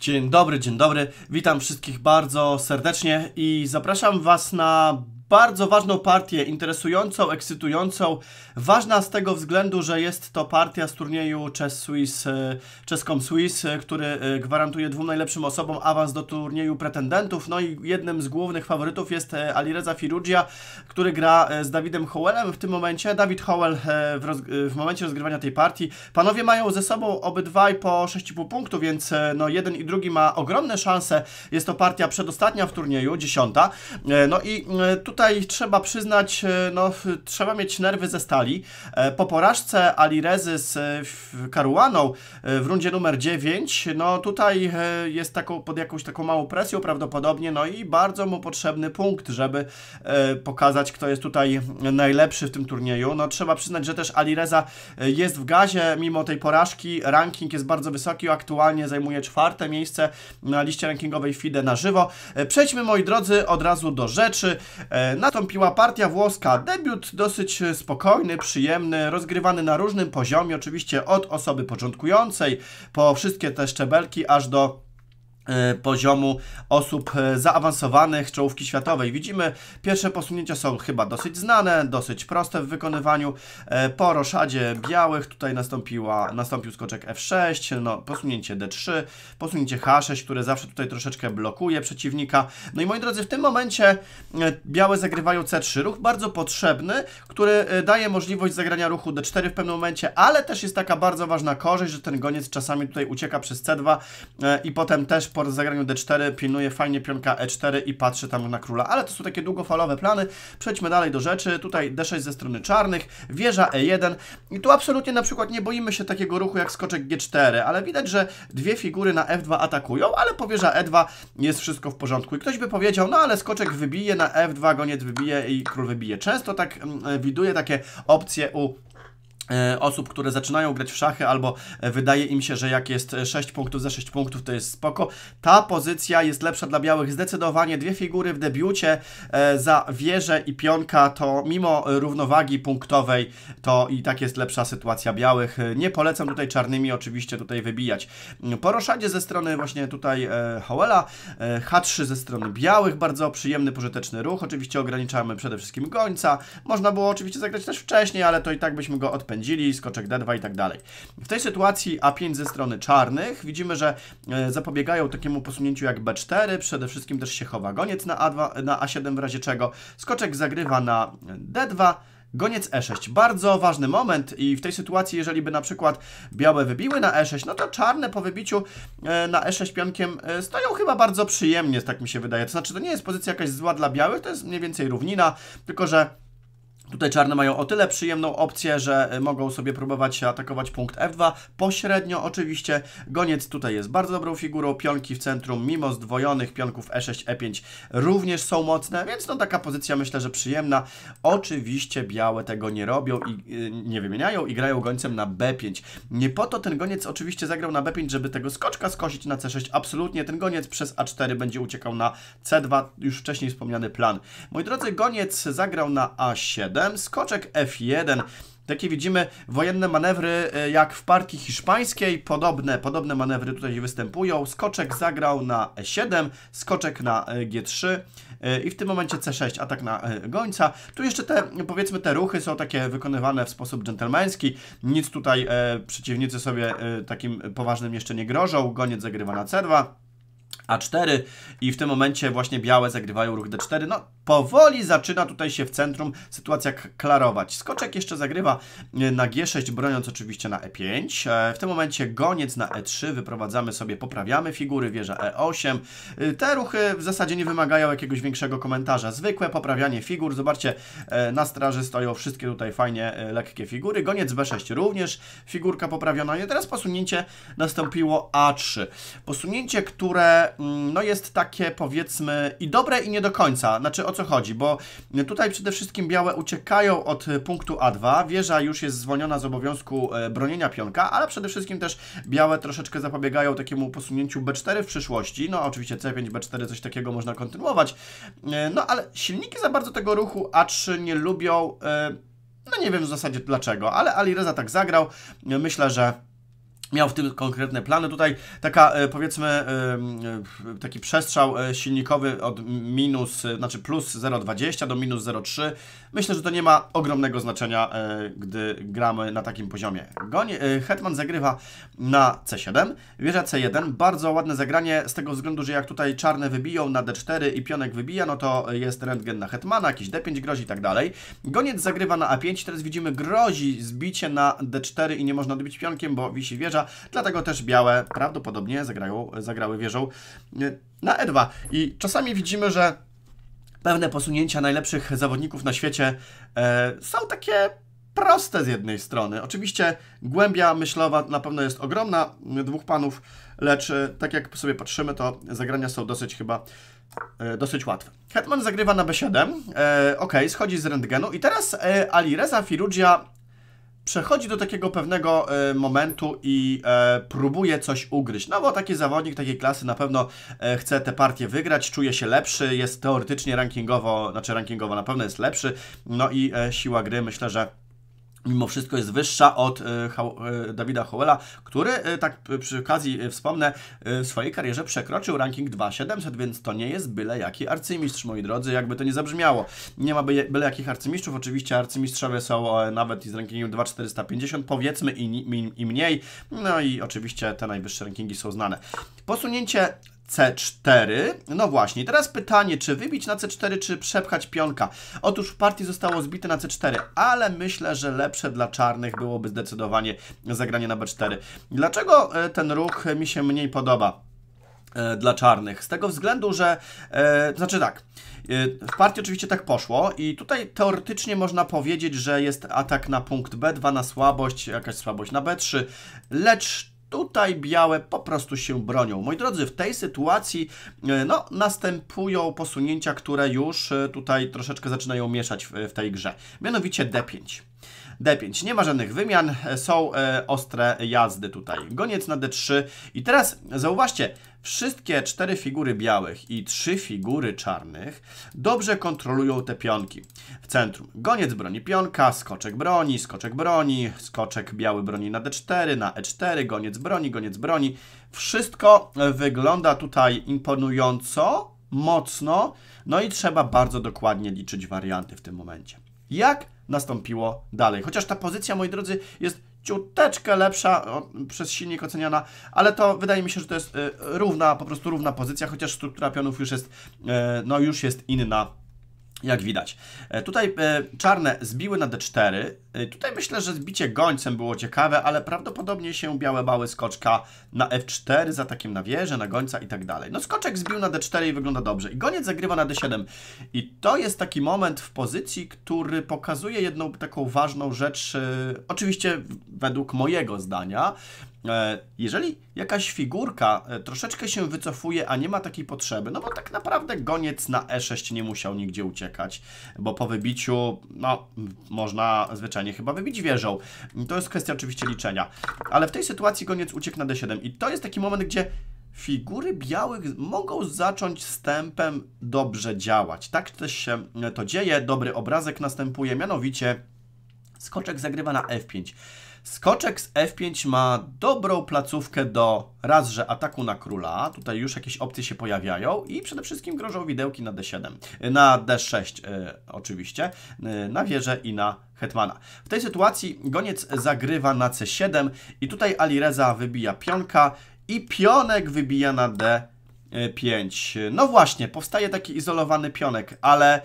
Dzień dobry, dzień dobry. Witam wszystkich bardzo serdecznie i zapraszam Was na bardzo ważną partię, interesującą, ekscytującą. Ważna z tego względu, że jest to partia z turnieju Chess Swiss, e, Chesscom Swiss, e, który e, gwarantuje dwóm najlepszym osobom awans do turnieju pretendentów. No i jednym z głównych faworytów jest Alireza Firugia, który gra z Dawidem Howellem w tym momencie. Dawid Howell w, roz, w momencie rozgrywania tej partii. Panowie mają ze sobą obydwaj po 6,5 punktu, więc no jeden i drugi ma ogromne szanse. Jest to partia przedostatnia w turnieju, dziesiąta. No i tutaj tutaj trzeba przyznać, e, no, trzeba mieć nerwy ze stali. E, po porażce Alirezy z e, Karuaną w rundzie numer 9, no tutaj jest taką, pod jakąś taką małą presją prawdopodobnie, no i bardzo mu potrzebny punkt, żeby pokazać, kto jest tutaj najlepszy w tym turnieju. No trzeba przyznać, że też Alireza jest w gazie mimo tej porażki. Ranking jest bardzo wysoki, aktualnie zajmuje czwarte miejsce na liście rankingowej FIDE na żywo. Przejdźmy, moi drodzy, od razu do rzeczy. Natąpiła partia włoska. Debiut dosyć spokojny, przyjemny, rozgrywany na różnym poziomie, oczywiście od osoby początkującej po wszystkie te szczebelki aż do E, poziomu osób e, zaawansowanych czołówki światowej. Widzimy, pierwsze posunięcia są chyba dosyć znane, dosyć proste w wykonywaniu. E, po roszadzie białych tutaj nastąpiła, nastąpił skoczek F6, no, posunięcie D3, posunięcie H6, które zawsze tutaj troszeczkę blokuje przeciwnika. No i moi drodzy, w tym momencie białe zagrywają C3, ruch bardzo potrzebny, który daje możliwość zagrania ruchu D4 w pewnym momencie, ale też jest taka bardzo ważna korzyść, że ten goniec czasami tutaj ucieka przez C2 i potem też po zagraniu d4 pilnuje fajnie pionka e4 i patrzy tam na króla. Ale to są takie długofalowe plany. Przejdźmy dalej do rzeczy. Tutaj d6 ze strony czarnych, wieża e1. I tu absolutnie na przykład nie boimy się takiego ruchu jak skoczek g4, ale widać, że dwie figury na f2 atakują, ale po wieża e2 jest wszystko w porządku. I ktoś by powiedział, no ale skoczek wybije na f2, goniec wybije i król wybije. Często tak mm, e, widuję takie opcje u E, osób, które zaczynają grać w szachy albo e, wydaje im się, że jak jest 6 e, punktów za 6 punktów, to jest spoko. Ta pozycja jest lepsza dla białych zdecydowanie. Dwie figury w debiucie za wieżę i pionka to mimo równowagi punktowej to i tak jest lepsza sytuacja białych. Nie polecam tutaj czarnymi oczywiście tutaj wybijać. Mm, po roszadzie ze strony właśnie tutaj Howella, H3 ze strony białych, bardzo przyjemny, pożyteczny ruch. Oczywiście ograniczamy przede wszystkim gońca. Można było oczywiście zagrać też wcześniej, ale to i tak byśmy go odpędzili skoczek D2 i tak dalej. W tej sytuacji A5 ze strony czarnych widzimy, że e, zapobiegają takiemu posunięciu jak B4, przede wszystkim też się chowa goniec na, A2, na A7 w razie czego, skoczek zagrywa na e, D2, Goniec E6. Bardzo ważny moment i w tej sytuacji, jeżeli by na przykład białe wybiły na E6, no to czarne po wybiciu e, na E6 pionkiem stoją chyba bardzo przyjemnie, tak mi się wydaje. To znaczy, to nie jest pozycja jakaś zła dla białych, to jest mniej więcej równina, tylko że Tutaj czarne mają o tyle przyjemną opcję, że e, mogą sobie próbować atakować punkt F2 pośrednio oczywiście. Goniec tutaj jest bardzo dobrą figurą, pionki w centrum mimo zdwojonych pionków E6, E5 również są mocne, więc no taka pozycja myślę, że przyjemna. Oczywiście białe tego nie robią i e, nie wymieniają i grają gońcem na B5. Nie po to ten goniec oczywiście zagrał na B5, żeby tego skoczka skosić na C6, absolutnie. Ten goniec przez A4 będzie uciekał na C2, już wcześniej wspomniany plan. Moi drodzy, goniec zagrał na A7 skoczek F1. Takie widzimy wojenne manewry e, jak w parki hiszpańskiej, podobne, podobne manewry tutaj występują. Skoczek zagrał na E7, skoczek na e, G3 e, i w tym momencie C6, atak na gońca. Tu jeszcze te, powiedzmy, te ruchy są takie wykonywane w sposób dżentelmeński. Nic tutaj przeciwnicy sobie takim poważnym jeszcze nie grożą. Goniec zagrywa na C2. A4 i w tym momencie właśnie białe zagrywają ruch D4. No, powoli zaczyna tutaj się w centrum sytuacja klarować. Skoczek jeszcze zagrywa e, na G6, broniąc oczywiście na E5. E, w tym momencie goniec na E3, wyprowadzamy sobie, poprawiamy figury, wieża E8. E, te ruchy w zasadzie nie wymagają jakiegoś większego komentarza. Zwykłe poprawianie figur, zobaczcie, na straży stoją wszystkie tutaj fajnie lekkie figury. Goniec B6 również, figurka poprawiona. I teraz posunięcie nastąpiło A3. Posunięcie, które mm, no jest takie powiedzmy i dobre i nie do końca. Znaczy od co chodzi, bo tutaj przede wszystkim białe uciekają od punktu A2, wieża już jest zwolniona z obowiązku e, bronienia pionka, ale przede wszystkim też białe troszeczkę zapobiegają takiemu posunięciu B4 w przyszłości, no oczywiście C5, B4, coś takiego można kontynuować, e, no ale silniki za bardzo tego ruchu A3 nie lubią, e, no nie wiem w zasadzie dlaczego, ale Alireza tak zagrał, myślę, że miał w tym konkretne plany. Tutaj taka e, powiedzmy e, e, taki przestrzał silnikowy od minus, znaczy plus 0,20 do minus 0,3. Myślę, że to nie ma ogromnego znaczenia, gdy gramy na takim poziomie. Goń, Hetman zagrywa na C7, wieża C1. Bardzo ładne zagranie z tego względu, że jak tutaj czarne wybiją na D4 i pionek wybija, no to jest rentgen na Hetmana, jakiś D5 grozi i tak dalej. Goniec zagrywa na A5, teraz widzimy grozi zbicie na D4 i nie można odbić pionkiem, bo wisi wieża wieża, dlatego też białe prawdopodobnie zagrają, zagrały wieżą y, na E2. I czasami widzimy, że pewne posunięcia najlepszych zawodników na świecie e, są takie proste z jednej strony. Oczywiście głębia myślowa na pewno jest ogromna y, dwóch panów, lecz y, tak jak sobie patrzymy, to zagrania są dosyć chyba e, dosyć łatwe. Hetman zagrywa na B7, e, ok, schodzi z rentgenu i teraz e, Alireza Firugia przechodzi do takiego pewnego e, momentu i e, próbuje coś ugryźć. No bo taki zawodnik takiej klasy na pewno e, chce tę partię wygrać, czuje się lepszy, jest teoretycznie rankingowo, znaczy rankingowo na pewno jest lepszy, no i siła gry myślę, że mimo wszystko jest wyższa od e, e, Dawida Howella, który, e, tak przy okazji wspomnę, w swojej karierze przekroczył ranking 2700, więc to nie jest byle jaki arcymistrz, moi drodzy, jakby to nie zabrzmiało. Nie ma byle jakich arcymistrzów, oczywiście arcymistrzowie są nawet i z rankingiem 2450, powiedzmy i, i, i mniej, no i oczywiście te najwyższe rankingi są znane. Posunięcie C4. No właśnie, teraz pytanie, czy wybić na C4, czy przepchać pionka? Otóż w partii zostało zbite na C4, ale myślę, że lepsze dla czarnych byłoby zdecydowanie zagranie na B4. Dlaczego e, ten ruch mi się mniej podoba? E, dla czarnych. Z tego względu, że e, znaczy tak, e, w partii oczywiście tak poszło i tutaj teoretycznie można powiedzieć, że jest atak na punkt B2 na słabość, jakaś słabość na B3, lecz Tutaj białe po prostu się bronią. Moi drodzy, w tej sytuacji e, no, następują posunięcia, które już e, tutaj troszeczkę zaczynają mieszać w, w tej grze. Mianowicie D5. D5. Nie ma żadnych wymian, e, są e, ostre jazdy tutaj. Goniec na D3 i teraz zauważcie, Wszystkie cztery figury białych i trzy figury czarnych dobrze kontrolują te pionki. W centrum goniec broni pionka, skoczek broni, skoczek broni, skoczek biały broni na d4, na e4, goniec broni, goniec broni. Wszystko wygląda tutaj imponująco, mocno, no i trzeba bardzo dokładnie liczyć warianty w tym momencie. Jak nastąpiło dalej? Chociaż ta pozycja, moi drodzy, jest ciuteczkę lepsza przez silnik oceniana, ale to wydaje mi się, że to jest y, równa, po prostu równa pozycja, chociaż struktura pionów już jest, y, no już jest inna jak widać. E, tutaj e, czarne zbiły na d4. E, tutaj myślę, że zbicie gońcem było ciekawe, ale prawdopodobnie się białe bały skoczka na f4 z atakiem na wieżę, na gońca i tak dalej. No skoczek zbił na d4 i wygląda dobrze. I goniec zagrywa na d7. I to jest taki moment w pozycji, który pokazuje jedną taką ważną rzecz, oczywiście według mojego zdania, E, jeżeli jakaś figurka e, troszeczkę się wycofuje, a nie ma takiej potrzeby, no bo tak naprawdę goniec na E6 nie musiał nigdzie uciekać, bo po wybiciu, no, można zwyczajnie chyba wybić wieżą. To jest kwestia oczywiście liczenia. Ale w tej sytuacji goniec uciekł na D7 i to jest taki moment, gdzie figury białych mogą zacząć stępem dobrze działać. Tak też się to dzieje, dobry obrazek następuje, mianowicie Skoczek zagrywa na F5. Skoczek z F5 ma dobrą placówkę do raz, że ataku na króla, tutaj już jakieś opcje się pojawiają i przede wszystkim grożą widełki na D7, y, na D6 y, oczywiście, y, na wieżę i na hetmana. W tej sytuacji goniec zagrywa na C7 i tutaj Alireza wybija pionka i pionek wybija na D5. No właśnie, powstaje taki izolowany pionek, ale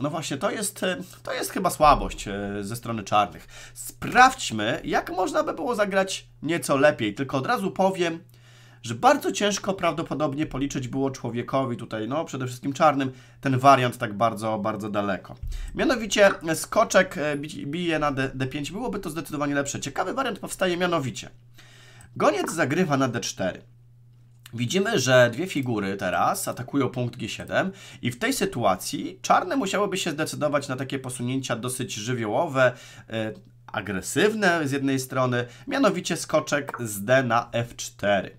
no właśnie, to jest, e, to jest chyba słabość e, ze strony czarnych. Sprawdźmy, jak można by było zagrać nieco lepiej. Tylko od razu powiem, że bardzo ciężko prawdopodobnie policzyć było człowiekowi tutaj, no przede wszystkim czarnym, ten wariant tak bardzo, bardzo daleko. Mianowicie e, skoczek bije na D, D5, byłoby to zdecydowanie lepsze. Ciekawy wariant powstaje mianowicie. Goniec zagrywa na D4. Widzimy, że dwie figury teraz atakują punkt G7 i w tej sytuacji czarne musiałyby się zdecydować na takie posunięcia dosyć żywiołowe, e, agresywne z jednej strony, mianowicie skoczek z D na F4.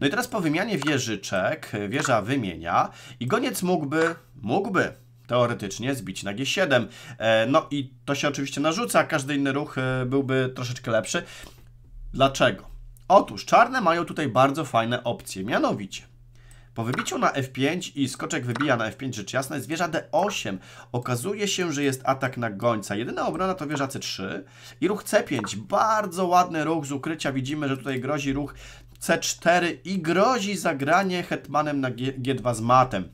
No i teraz po wymianie wieżyczek, wieża wymienia i goniec mógłby, mógłby teoretycznie zbić na G7. E, no i to się oczywiście narzuca, każdy inny ruch e, byłby troszeczkę lepszy. Dlaczego? Otóż czarne mają tutaj bardzo fajne opcje, mianowicie po wybiciu na F5 i skoczek wybija na F5 rzecz jasna jest wieża D8. Okazuje się, że jest atak na gońca. Jedyna obrona to wieża C3 i ruch C5. Bardzo ładny ruch z ukrycia. Widzimy, że tutaj grozi ruch C4 i grozi zagranie hetmanem na G2 z matem.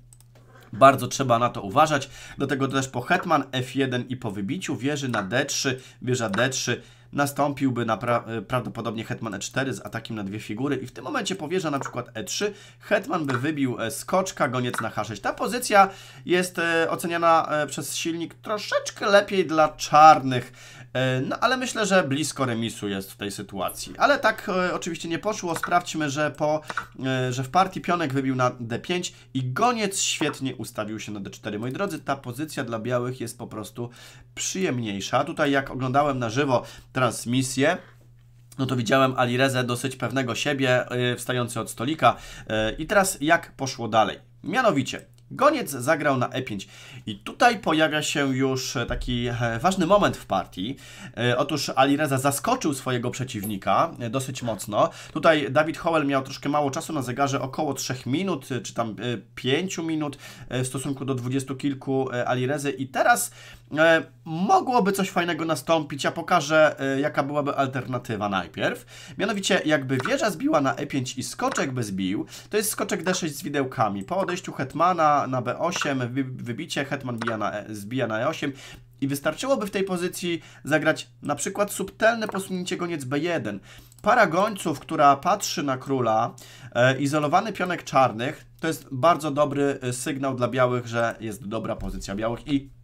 Bardzo trzeba na to uważać. Do tego też po hetman F1 i po wybiciu wieży na D3, wieża D3 nastąpiłby pra e, prawdopodobnie hetman e4 z atakiem na dwie figury i w tym momencie powierza na przykład e3, hetman by wybił e, skoczka, goniec na h6. Ta pozycja jest e, oceniana przez silnik troszeczkę lepiej dla czarnych, E, no ale myślę, że blisko remisu jest w tej sytuacji. Ale tak e, oczywiście nie poszło. Sprawdźmy, że, po, e, że w partii pionek wybił na d5 i goniec świetnie ustawił się na d4. Moi drodzy, ta pozycja dla białych jest po prostu przyjemniejsza. Tutaj jak oglądałem na żywo transmisję, no to widziałem Alirezę dosyć pewnego siebie, wstający od stolika. I teraz jak poszło dalej? Mianowicie, Goniec zagrał na e5 i tutaj pojawia się już taki e, ważny moment w partii. E, otóż Alireza zaskoczył swojego przeciwnika e, dosyć mocno. Tutaj Dawid Howell miał troszkę mało czasu na zegarze, około 3 minut, czy tam 5 minut w stosunku do 20 kilku Alirezy i teraz E, mogłoby coś fajnego nastąpić. Ja pokażę, e, jaka byłaby alternatywa najpierw. Mianowicie, jakby wieża zbiła na E5 i skoczek by zbił, to jest skoczek D6 z widełkami. Po odejściu hetmana na B8, wybicie, hetman bija na e, zbija na E8 i wystarczyłoby w tej pozycji zagrać na przykład subtelne posunięcie goniec B1. Para gońców, która patrzy na króla, e, izolowany pionek czarnych, to jest bardzo dobry e, sygnał dla białych, że jest dobra pozycja białych i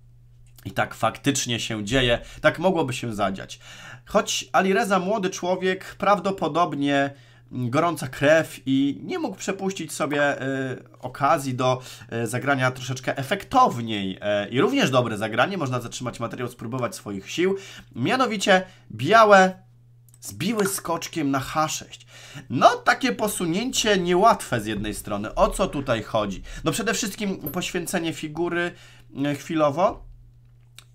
i tak faktycznie się dzieje, tak mogłoby się zadziać. Choć Alireza młody człowiek, prawdopodobnie gorąca krew i nie mógł przepuścić sobie y, okazji do y, zagrania troszeczkę efektowniej y, i również dobre zagranie, można zatrzymać materiał, spróbować swoich sił. Mianowicie białe zbiły skoczkiem na H6. No, takie posunięcie niełatwe z jednej strony. O co tutaj chodzi? No przede wszystkim poświęcenie figury chwilowo,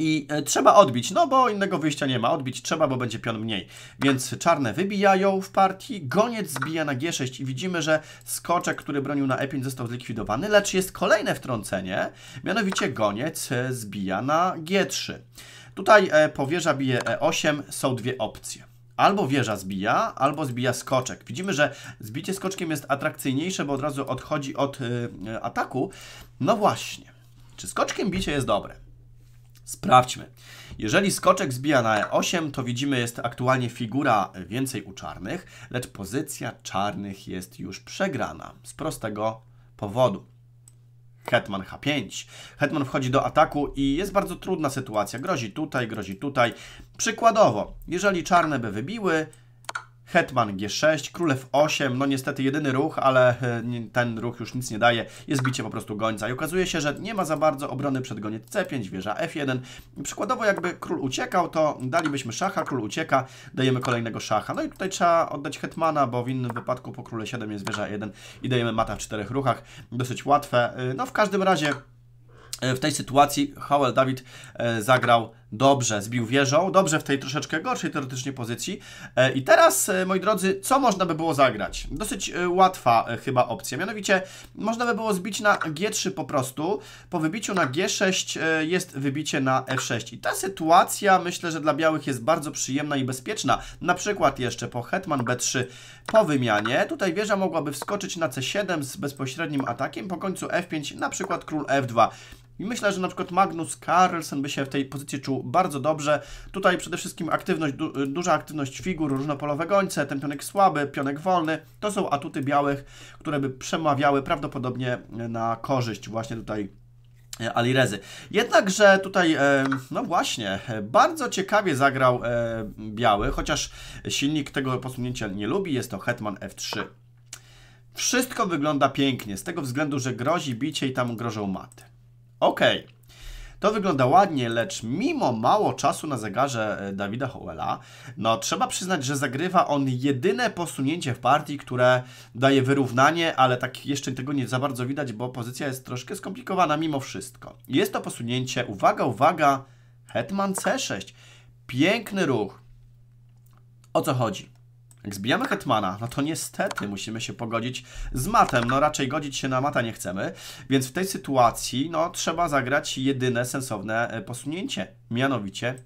i e, trzeba odbić, no bo innego wyjścia nie ma. Odbić trzeba, bo będzie pion mniej. Więc czarne wybijają w partii, goniec zbija na G6 i widzimy, że skoczek, który bronił na E5 został zlikwidowany, lecz jest kolejne wtrącenie, mianowicie goniec e, zbija na G3. Tutaj e, powieża bije E8, są dwie opcje albo wieża zbija, albo zbija skoczek. Widzimy, że zbicie skoczkiem jest atrakcyjniejsze, bo od razu odchodzi od y, ataku. No właśnie. Czy skoczkiem bicie jest dobre? Sprawdźmy. Jeżeli skoczek zbija na E8, to widzimy, jest aktualnie figura więcej u czarnych, lecz pozycja czarnych jest już przegrana z prostego powodu. Hetman H5. Hetman wchodzi do ataku i jest bardzo trudna sytuacja. Grozi tutaj, grozi tutaj. Przykładowo, jeżeli czarne by wybiły, Hetman G6, królew 8, no niestety jedyny ruch, ale e, ten ruch już nic nie daje, jest bicie po prostu gońca i okazuje się, że nie ma za bardzo obrony przed goniec C5, wieża F1. Przykładowo jakby król uciekał, to dalibyśmy szacha, król ucieka, dajemy kolejnego szacha. No i tutaj trzeba oddać hetmana, bo w innym wypadku po króle 7 jest wieża 1 i dajemy mata w czterech ruchach. Dosyć łatwe. E, no w każdym razie e, w tej sytuacji Howell David zagrał Dobrze, zbił wieżą. Dobrze w tej troszeczkę gorszej teoretycznie pozycji. E, I teraz, e, moi drodzy, co można by było zagrać? Dosyć e, łatwa chyba opcja. Mianowicie, można by było zbić na G3 po prostu. Po wybiciu na G6 jest wybicie na F6. I ta sytuacja, myślę, że dla białych jest bardzo przyjemna i bezpieczna. Na przykład jeszcze po hetman B3 po wymianie. Tutaj wieża mogłaby wskoczyć na C7 z bezpośrednim atakiem. Po końcu F5, na przykład król F2. I myślę, że na przykład Magnus Carlsen by się w tej pozycji czuł bardzo dobrze. Tutaj przede wszystkim aktywność, du duża aktywność figur, różnopolowe gońce, ten pionek słaby, pionek wolny. To są atuty białych, które by przemawiały prawdopodobnie na korzyść właśnie tutaj e, Alirezy. Jednakże tutaj, e, no właśnie, bardzo ciekawie zagrał e, biały, chociaż silnik tego posunięcia nie lubi, jest to Hetman F3. Wszystko wygląda pięknie, z tego względu, że grozi bicie i tam grożą maty. Ok. To wygląda ładnie, lecz mimo mało czasu na zegarze e, Dawida Howella, no trzeba przyznać, że zagrywa on jedyne posunięcie w partii, które daje wyrównanie, ale tak jeszcze tego nie za bardzo widać, bo pozycja jest troszkę skomplikowana mimo wszystko. Jest to posunięcie, uwaga, uwaga, Hetman C6. Piękny ruch. O co chodzi? Jak zbijamy Hetmana, no to niestety musimy się pogodzić z matem. No raczej godzić się na mata nie chcemy, więc w tej sytuacji no trzeba zagrać jedyne sensowne e, posunięcie, mianowicie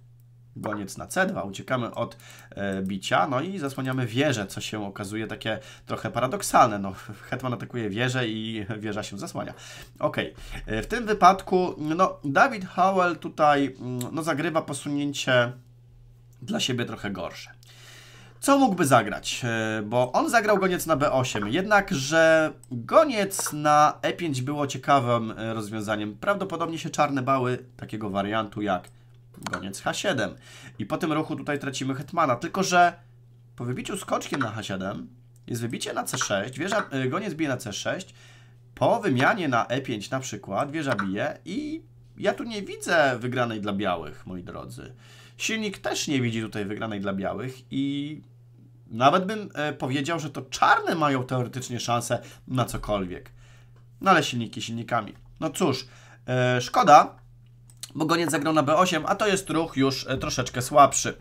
goniec na C2, uciekamy od e, bicia, no i zasłaniamy wieżę, co się okazuje takie trochę paradoksalne. No, Hetman atakuje wieżę i wieża się zasłania. Ok, e, w tym wypadku, no, David Howell tutaj, mm, no, zagrywa posunięcie dla siebie trochę gorsze co mógłby zagrać, e, bo on zagrał goniec na B8, jednakże goniec na E5 było ciekawym e, rozwiązaniem. Prawdopodobnie się czarne bały takiego wariantu jak goniec H7. I po tym ruchu tutaj tracimy hetmana, tylko że po wybiciu skoczkiem na H7 jest wybicie na C6, wieża, e, goniec bije na C6, po wymianie na E5 na przykład wieża bije i ja tu nie widzę wygranej dla białych, moi drodzy. Silnik też nie widzi tutaj wygranej dla białych i nawet bym e, powiedział, że to czarne mają teoretycznie szansę na cokolwiek. No ale silniki silnikami. No cóż, e, szkoda, bo Goniec zagrał na B8, a to jest ruch już e, troszeczkę słabszy.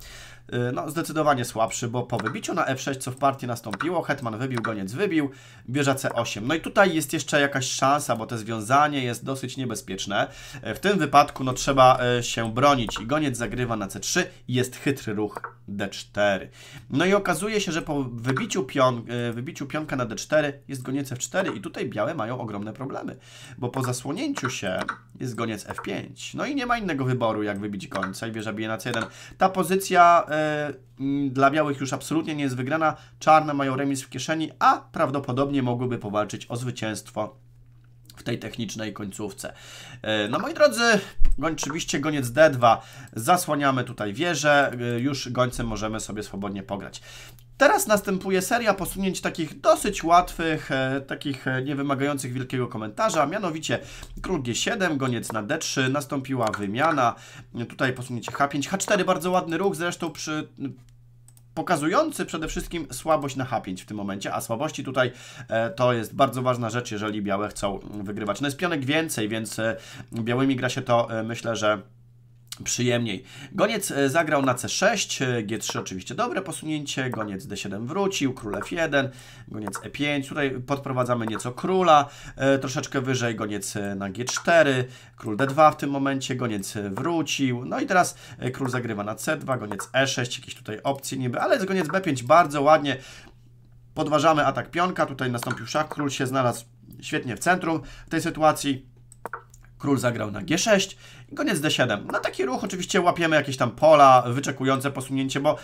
Y, no, zdecydowanie słabszy, bo po wybiciu na F6, co w partii nastąpiło, hetman wybił, goniec wybił, bierze C8. No i tutaj jest jeszcze jakaś szansa, bo to związanie jest dosyć niebezpieczne. Y, w tym wypadku no, trzeba y, się bronić i goniec zagrywa na C3 jest chytry ruch D4. No i okazuje się, że po wybiciu, pion, wybiciu pionka na D4 jest goniec F4 i tutaj białe mają ogromne problemy, bo po zasłonięciu się jest goniec F5. No i nie ma innego wyboru, jak wybić końca i bierze bije na C1. Ta pozycja Mm, dla białych już absolutnie nie jest wygrana. Czarne mają remis w kieszeni, a prawdopodobnie mogłyby powalczyć o zwycięstwo w tej technicznej końcówce. E, no moi drodzy, oczywiście goniec D2. Zasłaniamy tutaj wieżę, e, już gońcem możemy sobie swobodnie pograć. Teraz następuje seria posunięć takich dosyć łatwych, e, takich e, niewymagających wielkiego komentarza, mianowicie król G7, goniec na D3, nastąpiła wymiana, tutaj posunięcie H5, H4, bardzo ładny ruch, zresztą przy pokazujący przede wszystkim słabość na H5 w tym momencie, a słabości tutaj e, to jest bardzo ważna rzecz, jeżeli białe chcą wygrywać. No jest pionek więcej, więc e, białymi gra się to, e, myślę, że przyjemniej. Goniec e, zagrał na C6, e, G3 oczywiście dobre posunięcie, goniec D7 wrócił, król F1, goniec E5, tutaj podprowadzamy nieco króla, e, troszeczkę wyżej goniec na G4, król D2 w tym momencie, goniec wrócił, no i teraz król zagrywa na C2, goniec E6, jakieś tutaj opcje niby, ale jest goniec B5 bardzo ładnie, podważamy atak pionka, tutaj nastąpił szach, król się znalazł świetnie w centrum w tej sytuacji, Król zagrał na G6 i koniec D7. Na taki ruch oczywiście łapiemy jakieś tam pola wyczekujące posunięcie, bo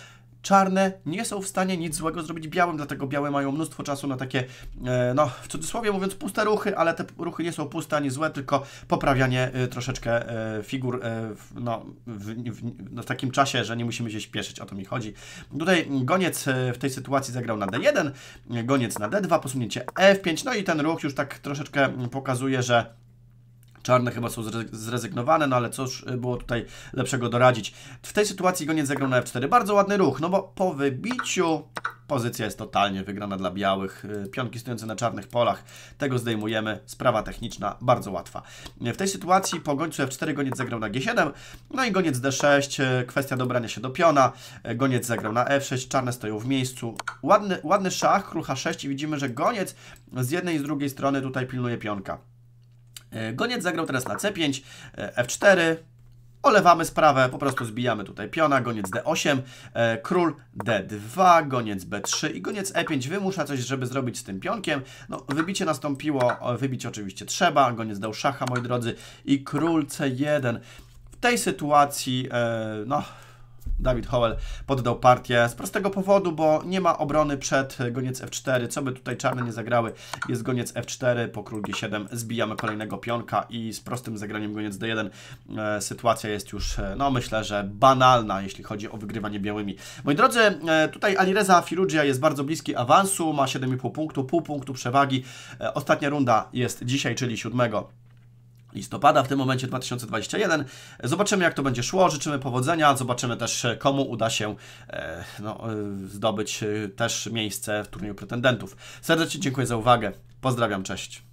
czarne nie są w stanie nic złego zrobić białym, dlatego białe mają mnóstwo czasu na takie, e, no w cudzysłowie mówiąc, puste ruchy, ale te ruchy nie są puste ani złe, tylko poprawianie e, troszeczkę e, figur no, w, w, no, w takim czasie, że nie musimy się śpieszyć, o to mi chodzi. Tutaj goniec w tej sytuacji zagrał na D1, goniec na D2, posunięcie f 5 no i ten ruch już tak troszeczkę pokazuje, że Czarne chyba są zrezygnowane, no ale cóż y, było tutaj lepszego doradzić. W tej sytuacji goniec zagrał na F4. Bardzo ładny ruch, no bo po wybiciu pozycja jest totalnie wygrana dla białych. Y, pionki stojące na czarnych polach, tego zdejmujemy. Sprawa techniczna bardzo łatwa. W tej sytuacji po gońcu F4 goniec zagrał na G7, no i goniec D6, y, kwestia dobrania się do piona. Goniec zagrał na F6, czarne stoją w miejscu. Ładny, ładny szach, król H6 i widzimy, że goniec z jednej i z drugiej strony tutaj pilnuje pionka. E, goniec zagrał teraz na C5, e, F4, olewamy sprawę, po prostu zbijamy tutaj piona, goniec D8, e, król D2, goniec B3 i goniec E5 wymusza coś, żeby zrobić z tym pionkiem. No, wybicie nastąpiło, wybić oczywiście trzeba, goniec dał szacha, moi drodzy, i król C1. W tej sytuacji, no Dawid Howell poddał partię z prostego powodu, bo nie ma obrony przed goniec f4. Co by tutaj czarne nie zagrały, jest goniec f4, po król g7 zbijamy kolejnego pionka i z prostym zagraniem goniec d1 e, sytuacja jest już, e, no myślę, że banalna, jeśli chodzi o wygrywanie białymi. Moi drodzy, e, tutaj Alireza Firugia jest bardzo bliski awansu, ma 7,5 punktu, pół punktu przewagi. E, ostatnia runda jest dzisiaj, czyli 7 listopada, w tym momencie 2021. Zobaczymy, jak to będzie szło. Życzymy powodzenia. Zobaczymy też, komu uda się e, no, e, zdobyć e, też miejsce w turnieju pretendentów. Serdecznie dziękuję za uwagę. Pozdrawiam, cześć.